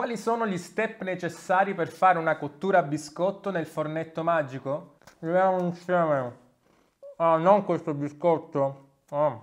Quali sono gli step necessari per fare una cottura a biscotto nel fornetto magico? Proviamo insieme. Ah, non questo biscotto. Ah,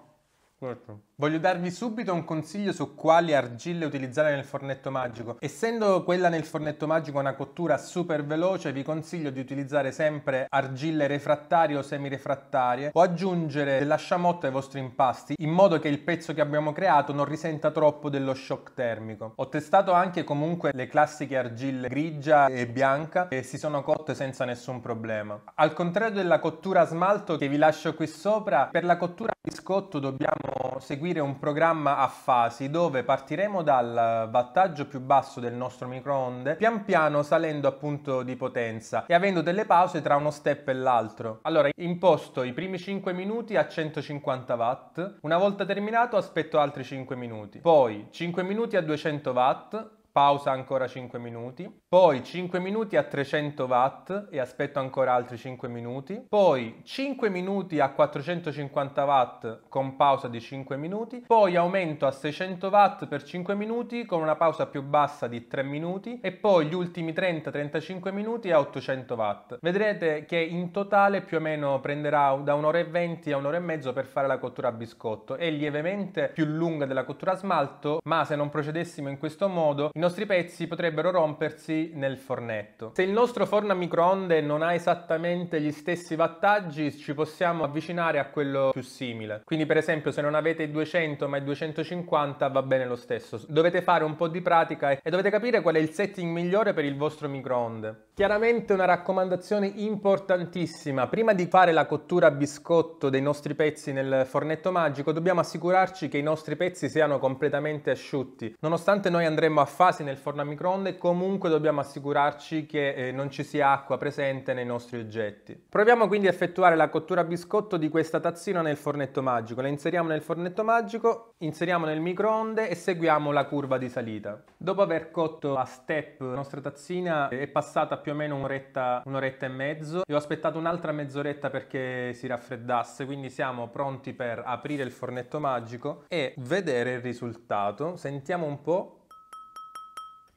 questo. Voglio darvi subito un consiglio su quali argille utilizzare nel fornetto magico. Essendo quella nel fornetto magico una cottura super veloce, vi consiglio di utilizzare sempre argille refrattarie o semirefrattarie o aggiungere della sciamotta ai vostri impasti in modo che il pezzo che abbiamo creato non risenta troppo dello shock termico. Ho testato anche comunque le classiche argille grigia e bianca che si sono cotte senza nessun problema. Al contrario della cottura smalto che vi lascio qui sopra, per la cottura biscotto dobbiamo seguire seguire un programma a fasi dove partiremo dal wattaggio più basso del nostro microonde, pian piano salendo appunto di potenza e avendo delle pause tra uno step e l'altro. Allora, imposto i primi 5 minuti a 150 watt, una volta terminato aspetto altri 5 minuti, poi 5 minuti a 200 watt, pausa ancora 5 minuti, poi 5 minuti a 300 watt e aspetto ancora altri 5 minuti, poi 5 minuti a 450 watt con pausa di 5 minuti, poi aumento a 600 watt per 5 minuti con una pausa più bassa di 3 minuti e poi gli ultimi 30-35 minuti a 800 watt. Vedrete che in totale più o meno prenderà da un'ora e 20 a un'ora e mezzo per fare la cottura a biscotto, è lievemente più lunga della cottura a smalto, ma se non procedessimo in questo modo nostri pezzi potrebbero rompersi nel fornetto. Se il nostro forno a microonde non ha esattamente gli stessi wattaggi, ci possiamo avvicinare a quello più simile. Quindi per esempio se non avete i 200 ma i 250 va bene lo stesso. Dovete fare un po' di pratica e dovete capire qual è il setting migliore per il vostro microonde. Chiaramente una raccomandazione importantissima, prima di fare la cottura a biscotto dei nostri pezzi nel fornetto magico, dobbiamo assicurarci che i nostri pezzi siano completamente asciutti. Nonostante noi andremo a fare casi nel forno a microonde comunque dobbiamo assicurarci che eh, non ci sia acqua presente nei nostri oggetti. Proviamo quindi a effettuare la cottura a biscotto di questa tazzina nel fornetto magico. La inseriamo nel fornetto magico, inseriamo nel microonde e seguiamo la curva di salita. Dopo aver cotto a step la nostra tazzina eh, è passata più o meno un'oretta, un'oretta e mezzo Io ho aspettato un'altra mezz'oretta perché si raffreddasse, quindi siamo pronti per aprire il fornetto magico e vedere il risultato. Sentiamo un po'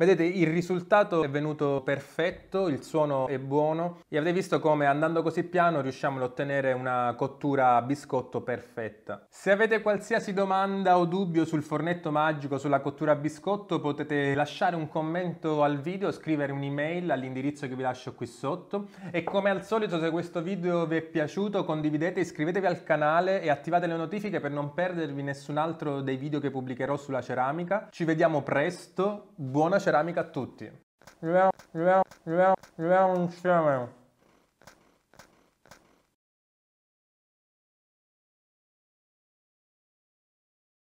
Vedete, il risultato è venuto perfetto, il suono è buono e avete visto come andando così piano riusciamo ad ottenere una cottura a biscotto perfetta. Se avete qualsiasi domanda o dubbio sul fornetto magico, sulla cottura a biscotto, potete lasciare un commento al video, scrivere un'email all'indirizzo che vi lascio qui sotto e come al solito se questo video vi è piaciuto condividete, iscrivetevi al canale e attivate le notifiche per non perdervi nessun altro dei video che pubblicherò sulla ceramica. Ci vediamo presto, buona ceramica! ceramica a tutti.